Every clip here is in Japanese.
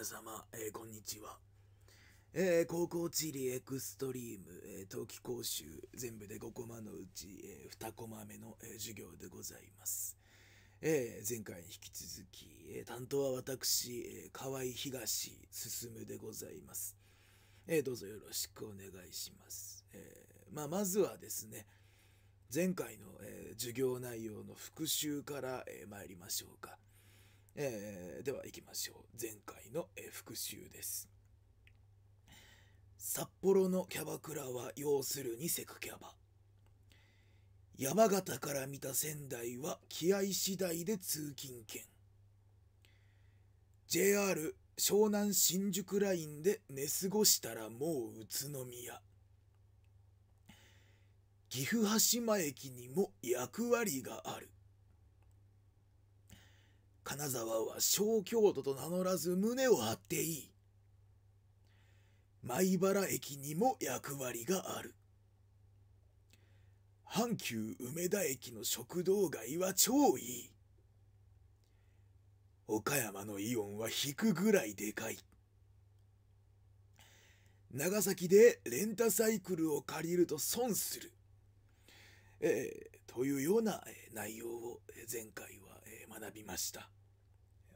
皆様、えー、こんにちは。えー、高校地理エクストリーム、えー、冬季講習、全部で5コマのうち、えー、2コマ目の、えー、授業でございます。えー、前回に引き続き、えー、担当は私、えー、河合東進でございます。えー、どうぞよろしくお願いします。えー、まあ、まずはですね、前回の、えー、授業内容の復習から、えー、参りましょうか。えー、では行きましょう。前回の、え復習です。札幌のキャバクラは要するにセクキャバ。山形から見た仙台は気合次第で通勤圏。JR 湘南新宿ラインで寝過ごしたらもう宇都宮。岐阜羽島駅にも役割がある。金沢は小京都と名乗らず胸を張っていい。米原駅にも役割がある。阪急梅田駅の食堂街は超いい。岡山のイオンは引くぐらいでかい。長崎でレンタサイクルを借りると損する。えー、というような内容を前回は学びました。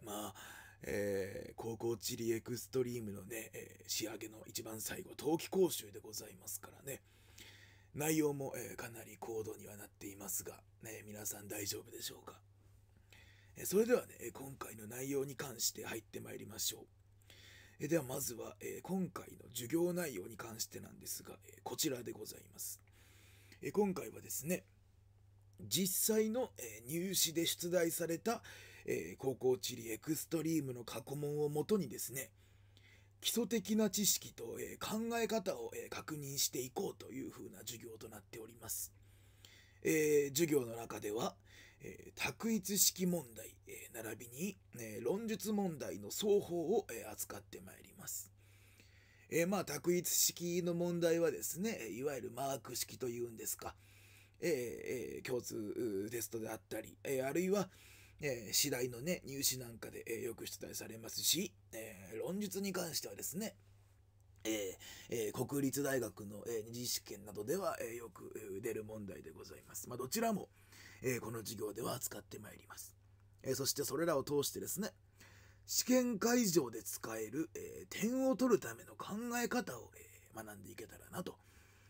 まあ、えー、高校地理エクストリームのね、えー、仕上げの一番最後、冬季講習でございますからね。内容も、えー、かなり高度にはなっていますが、ね、皆さん大丈夫でしょうか。えそれではね、今回の内容に関して入ってまいりましょう。えではまずは、え今回の授業内容に関してなんですが、えこちらでございます。え今回はですね、実際の入試で出題されたえー、高校地理エクストリームの過去問をもとにですね、基礎的な知識と、えー、考え方を、えー、確認していこうというふうな授業となっております。えー、授業の中では、えー、択一式問題、えー、並びに、え論述問題の双方を、え扱ってまいります。えまあ、択一式の問題はですね、いわゆるマーク式というんですか、え共通テストであったり、えあるいは、えー、次第のね、入試なんかで、えー、よく出題されますし、えー、論述に関してはですね、えーえー、国立大学の、えー、二次試験などでは、えー、よく、えー、出る問題でございます。まあ、どちらも、えー、この授業では扱ってまいります。えー、そしてそれらを通してですね、試験会場で使える、えー、点を取るための考え方を、えー、学んでいけたらなと、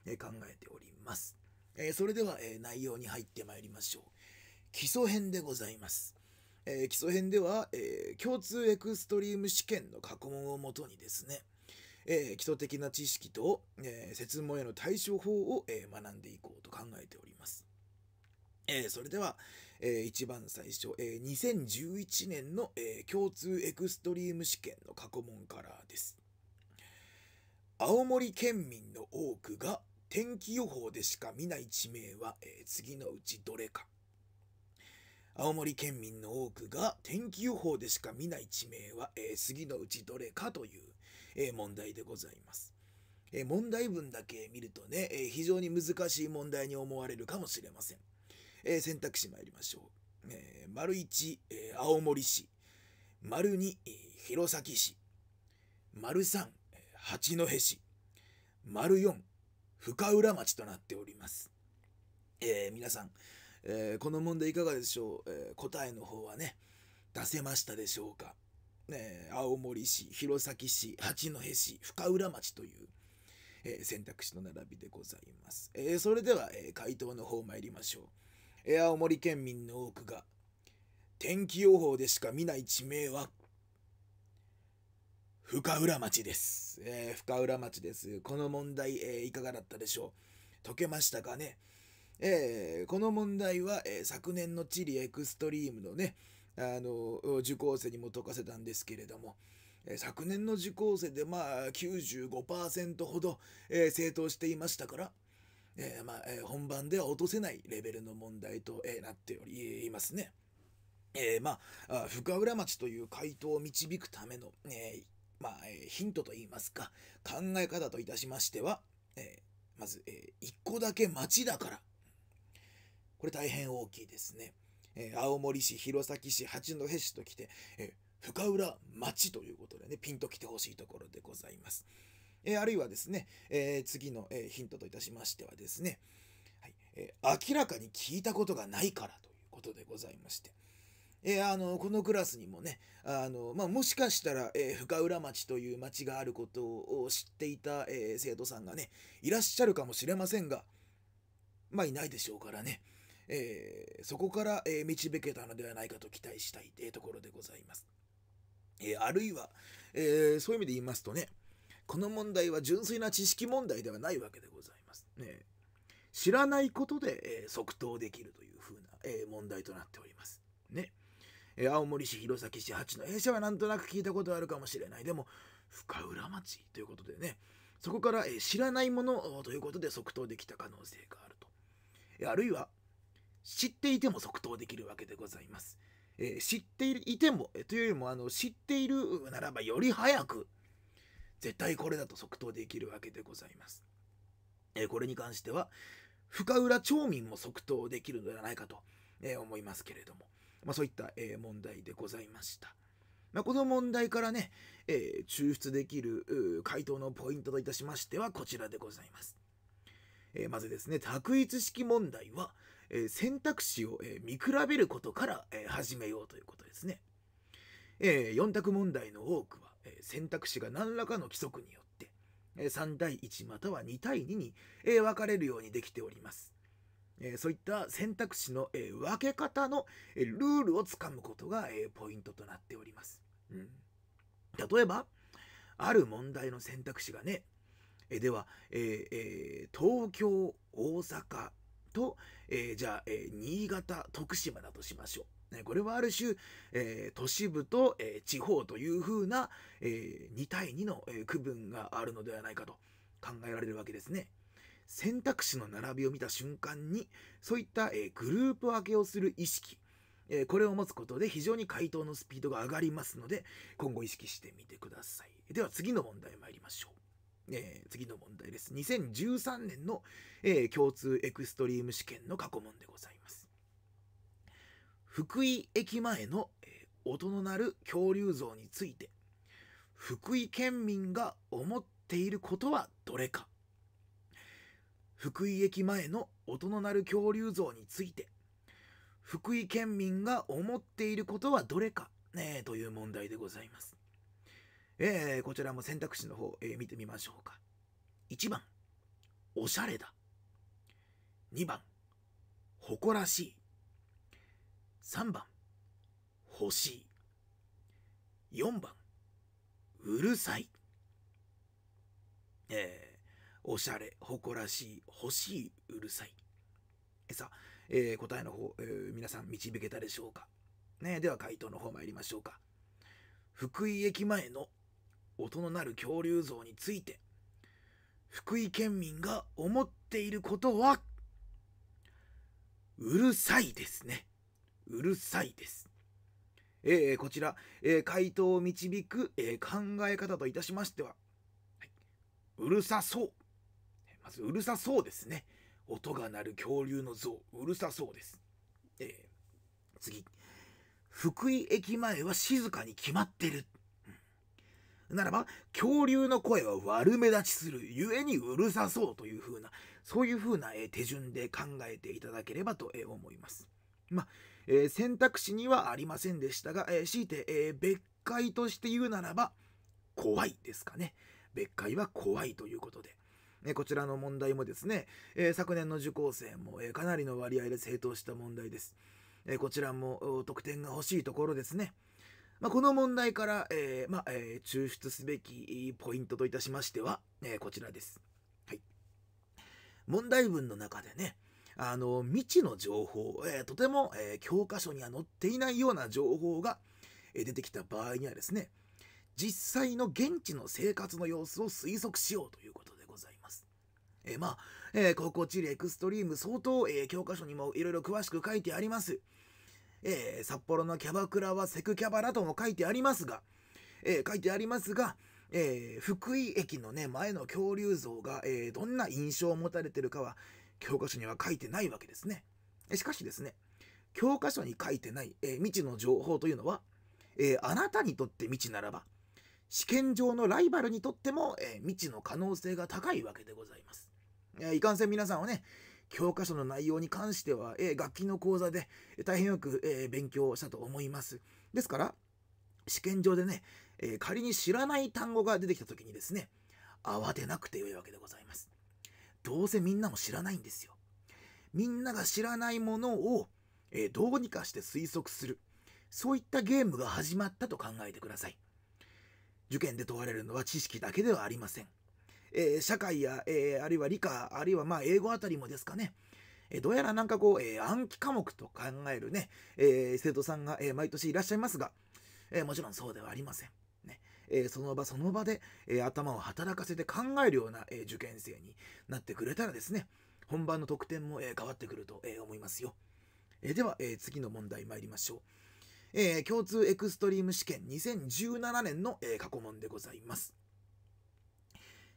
えー、考えております。えー、それでは、えー、内容に入ってまいりましょう。基礎編でございます。えー、基礎編では、えー、共通エクストリーム試験の過去問をもとにですね、えー、基礎的な知識と、えー、説問への対処法を、えー、学んでいこうと考えております。えー、それでは、えー、一番最初、えー、2011年の、えー、共通エクストリーム試験の過去問からです。青森県民の多くが天気予報でしか見ない地名は、えー、次のうちどれか青森県民の多くが天気予報でしか見ない地名は、えー、次のうちどれかという、えー、問題でございます。えー、問題文だけ見るとね、え非常に難しい問題に思われるかもしれません。え選択肢参りましょう。え丸1、え青森市。丸2、弘前市。丸3、八戸市。丸4、深浦町となっております。え皆さん、えー、この問題いかがでしょう、えー、答えの方はね、出せましたでしょうか。ね、青森市、弘前市、八戸市、深浦町という、えー、選択肢の並びでございます。えー、それでは、えー、回答の方参りましょう。え青森県民の多くが、天気予報でしか見ない地名は、深浦町です。え深浦町です。この問題、えいかがだったでしょう解けましたかねえー、この問題は、えー、昨年のチリエクストリームのね、あの、受講生にも解かせたんですけれども、えー、昨年の受講生でまあ95%ほど、えー、正答していましたから、えー、まあ、えー、本番では落とせないレベルの問題と、えー、なっておりいますね。えー、まあ、深浦町という回答を導くための、えー、まあ、えー、ヒントといいますか、考え方といたしましては、えー、まず、えー、一個だけ町だからこれ大変大きいですね。えー、青森市、弘前市、八戸市と来て、えー、深浦町ということでね、ピンと来てほしいところでございます。えー、あるいはですね、え次の、えヒントといたしましてはですね、はいえ明らかに聞いたことがないからということでございまして、えー、あのこのクラスにもねあの、まあ、もしかしたら、えー、深浦町という町があることを知っていた、えー、生徒さんがねいらっしゃるかもしれませんがまあいないでしょうからね、えー、そこから、えー、導けたのではないかと期待したいというところでございます。えあるいは、えそういう意味で言いますとね、この問題は純粋な知識問題ではないわけでございます。ね、知らないことで、え即答できるというふうな、え問題となっております。ね。え青森市弘前市八戸社はなんとなく聞いたことあるかもしれない。でも、深浦町ということでね、そこから、え知らないものということで即答できた可能性があると。あるいは、知っていても即答できるわけでございます。えー、知っていても、というよりもあの知っているならばより早く絶対これだと即答できるわけでございます。えー、これに関しては深浦町民も即答できるのではないかと、えー、思いますけれども、まあ、そういった、え問題でございました。まあ、この問題からね、え抽出できる回答のポイントといたしましてはこちらでございます。えまずですね、択一式問題はえ選択肢を、え見比べることから、え始めようということですね。え4択問題の多くは、え選択肢が何らかの規則によって、え3対1または2対2に、え分かれるようにできております。えそういった選択肢の、え分け方の、えルールをつかむことが、えポイントとなっております。うん、例えば、ある問題の選択肢がね、えでは、えー、東京、大阪、と、えー、じゃあ、えー、新潟、徳島だとしましょう。ね、これはある種、えー、都市部と、え地方というふうな、え2対2の、え区分があるのではないかと考えられるわけですね。選択肢の並びを見た瞬間に、そういった、えグループ分けをする意識、えこれを持つことで非常に回答のスピードが上がりますので、今後意識してみてください。では次の問題参りましょう。えー、次の問題です。2013年の、えー、共通エクストリーム試験の過去問でございます。福井駅前の、えー、音の鳴る恐竜像について、福井県民が思っていることはどれか。福井駅前の音の鳴る恐竜像について、福井県民が思っていることはどれか、ね、という問題でございます。えー、こちらも選択肢の方、えー、見てみましょうか。1番、おしゃれだ。2番、誇らしい。3番、欲しい。4番、うるさい。えー、おしゃれ、誇らしい、欲しい、うるさい。さあ、えー、答えの方、えー、皆さん導けたでしょうか。ね、では回答の方参りましょうか。福井駅前の音のなる恐竜像について福井県民が思っていることはうるさいですねうるさいです、えー、こちら、えー、回答を導く、えー、考え方といたしましては、はい、うるさそうまずうるさそうですね音が鳴る恐竜の像うるさそうです、え次福井駅前は静かに決まってるならば、恐竜の声は悪目立ちする、故にうるさそうというふうな、そういうふうな、え手順で考えていただければと、え思います。まあ、えー、選択肢にはありませんでしたが、えー、強いて、えー、別解として言うならば、怖いですかね。別解は怖いということで。ね、こちらの問題もですね、えー、昨年の受講生も、えー、かなりの割合で正答した問題です。えー、こちらも得点が欲しいところですね。まあ、この問題から、えー、まあ、えー、抽出すべきポイントといたしましては、えー、こちらです。はい。問題文の中でね、あの、未知の情報、えとても、え教科書には載っていないような情報が、え出てきた場合にはですね、実際の現地の生活の様子を推測しようということでございます。えまあ、えー、高校地理エクストリーム相当、え教科書にもいろいろ詳しく書いてあります。えー、札幌のキャバクラはセクキャバラとも書いてありますが、えー、書いてありますが、えー、福井駅のね、前の恐竜像が、えー、どんな印象を持たれてるかは、教科書には書いてないわけですね。しかしですね、教科書に書いてない、えー、未知の情報というのは、えー、あなたにとって未知ならば、試験上のライバルにとっても、えー、未知の可能性が高いわけでございます。えいかんせん皆さんはね、教科書の内容に関しては、え楽器の講座で大変よく、え勉強したと思います。ですから、試験上でね、え仮に知らない単語が出てきた時にですね、慌てなくてよいわけでございます。どうせみんなも知らないんですよ。みんなが知らないものを、えどうにかして推測する。そういったゲームが始まったと考えてください。受験で問われるのは知識だけではありません。えー、社会や、えー、あるいは理科、あるいはまあ英語あたりもですかね。えどうやらなんかこう、え暗記科目と考えるね、え生徒さんが、え毎年いらっしゃいますが、えもちろんそうではありません。ねえその場その場で、え頭を働かせて考えるような、え受験生になってくれたらですね、本番の得点も、え変わってくると、え思いますよ。えでは、え次の問題参りましょう。え共通エクストリーム試験2017年の、え過去問でございます。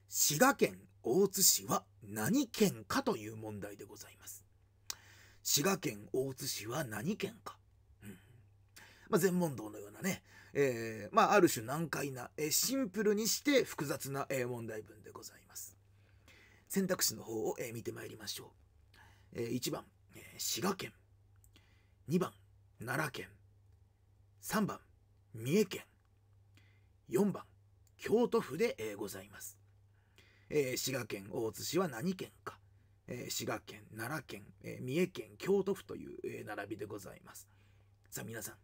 滋賀県大津市は何県かという問題でございます。滋賀県大津市は何県か。うんまあ、全問答のようなね、えー、まあ、ある種難解な、えー、シンプルにして複雑な、えー、問題文でございます。選択肢の方を、え見てまいりましょう。え1番、え滋賀県。2番、奈良県。3番、三重県。4番、京都府で、えございます。えー、滋賀県大津市は何県か、えー、滋賀県、奈良県、えー、三重県、京都府という、え並びでございます。さあ皆さん、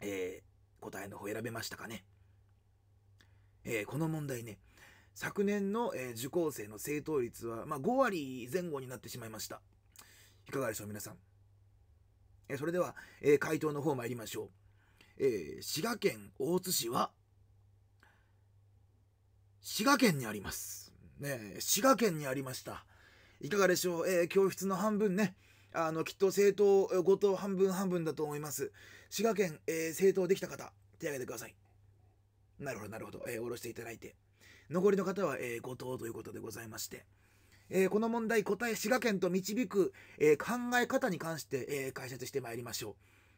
え答えの方選べましたかね、えこの問題ね、昨年の、え受講生の正答率は、まあ、5割前後になってしまいました。いかがでしょう皆さん。えそれでは、え回答の方参りましょう。え滋賀県大津市は滋賀県にあります。ね、滋賀県にありました。いかがでしょう、えー、教室の半分ね、あの、きっと政党ごと半分半分だと思います。滋賀県、えー、政党できた方、手挙げてください。なるほど、なるほど。えー、下ろしていただいて。残りの方は、えー、ごということでございまして。えー、この問題、答え、滋賀県と導く、え考え方に関して、え解説してまいりましょ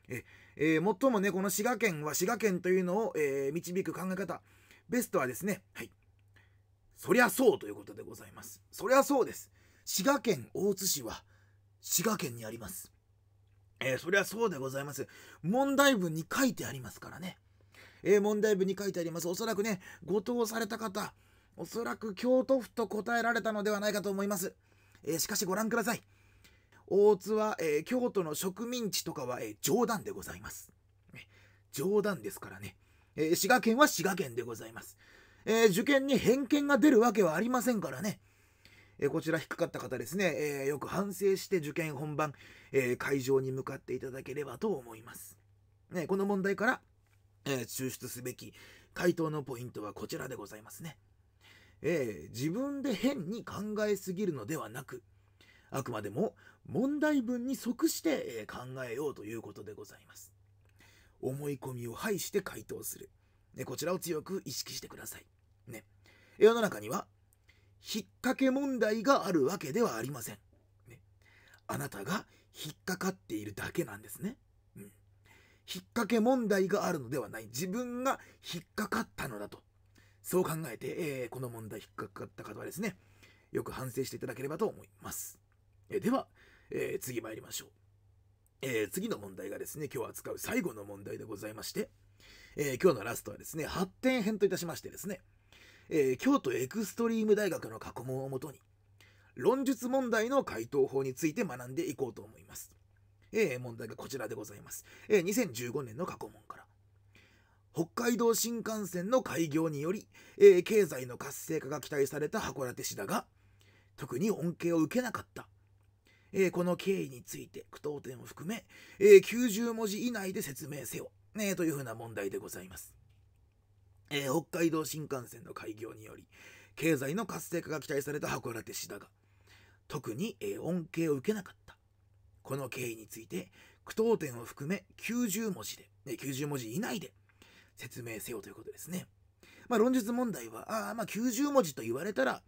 う。ええー、最もね、この滋賀県は滋賀県というのを、え導く考え方、ベストはですね、はい。そりゃそうということでございます。そりゃそうです。滋賀県大津市は滋賀県にあります。えー、そりゃそうでございます。問題文に書いてありますからね。えー、問題文に書いてあります。おそらくね、ご答された方、おそらく京都府と答えられたのではないかと思います。えー、しかしご覧ください。大津は、えー、京都の植民地とかは、えー、冗談でございます。冗談ですからね。え滋賀県は滋賀県でございます。えー、受験に偏見が出るわけはありませんからね。えー、こちら低かった方ですね、えー、よく反省して受験本番、え会場に向かっていただければと思います。ね、この問題から、え抽出すべき回答のポイントはこちらでございますね。え自分で変に考えすぎるのではなく、あくまでも問題文に即して、え考えようということでございます。思い込みを排して回答する。こちらを強く意識してください。ね、世の中には引っ掛け問題があるわけではありません。ね、あなたが引っかかっているだけなんですね。うん、引っ掛け問題があるのではない。自分が引っかかったのだと。そう考えて、えー、この問題引っかかった方はですね、よく反省していただければと思います。えでは、えー、次参りましょう。えー、次の問題がですね、今日扱う最後の問題でございまして、えー、今日のラストはですね、発展編といたしましてですね、えー、京都エクストリーム大学の過去問をもとに、論述問題の回答法について学んでいこうと思います。えー、問題がこちらでございます。えー、2015年の過去問から。北海道新幹線の開業により、えー、経済の活性化が期待された函館市だが、特に恩恵を受けなかった。えー、この経緯について、句読点を含め、えー、90文字以内で説明せよ、ね、というふうな問題でございます。えー、北海道新幹線の開業により、経済の活性化が期待された函館市だが、特に、えー、恩恵を受けなかった。この経緯について、句読点を含め90文字で、90文字以内で説明せよということですね。まあ、論述問題は、あまあ90文字と言われたら、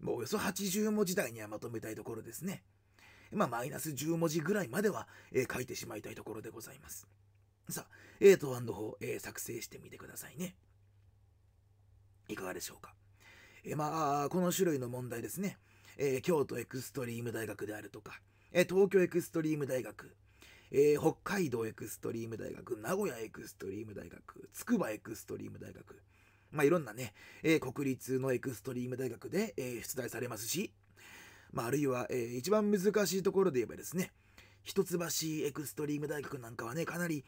もうおよそ80文字台にはまとめたいところですね。まあ、マイナス10文字ぐらいまでは、えー、書いてしまいたいところでございます。さあ、A と &4、えー、作成してみてくださいね。いかがでしょうか。えまあ、この種類の問題ですね。えー、京都エクストリーム大学であるとか、え東京エクストリーム大学、えー、北海道エクストリーム大学、名古屋エクストリーム大学、筑波エクストリーム大学、まあ、いろんなね、えー、国立のエクストリーム大学で、え出題されますし、まあ、あるいは、えー、一番難しいところで言えばですね、一橋エクストリーム大学なんかはね、かなり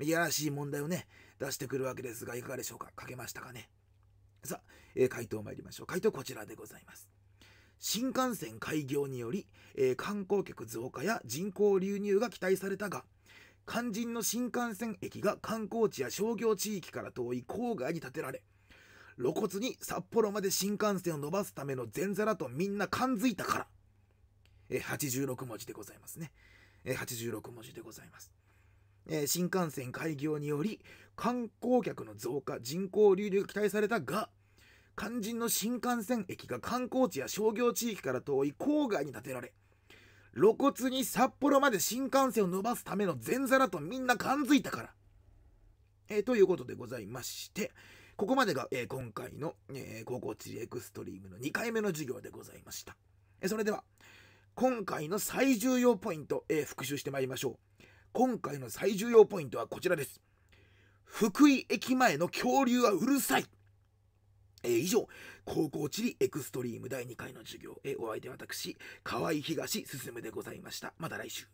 いやらしい問題をね、出してくるわけですが、いかがでしょうか書けましたかねさあ、えー、回答参りましょう。回答こちらでございます。新幹線開業により、えー、観光客増加や人口流入が期待されたが、肝心の新幹線駅が観光地や商業地域から遠い郊外に建てられ、露骨に札幌まで新幹線を伸ばすための前座だとみんな感づいたから。え86文字でございますね。え86文字でございます。えー、新幹線開業により観光客の増加人口流入が期待されたが肝心の新幹線駅が観光地や商業地域から遠い郊外に建てられ露骨に札幌まで新幹線を伸ばすための前座だとみんな感づいたから。えー、ということでございまして、ここまでが、えー、今回の、えー、高校地理エクストリームの2回目の授業でございました。えそれでは、今回の最重要ポイント、え復習してまいりましょう。今回の最重要ポイントはこちらです福井駅前の恐竜はうるさいえー、以上、高校地理エクストリーム第2回の授業、へお相手私、河合東進でございました。また来週。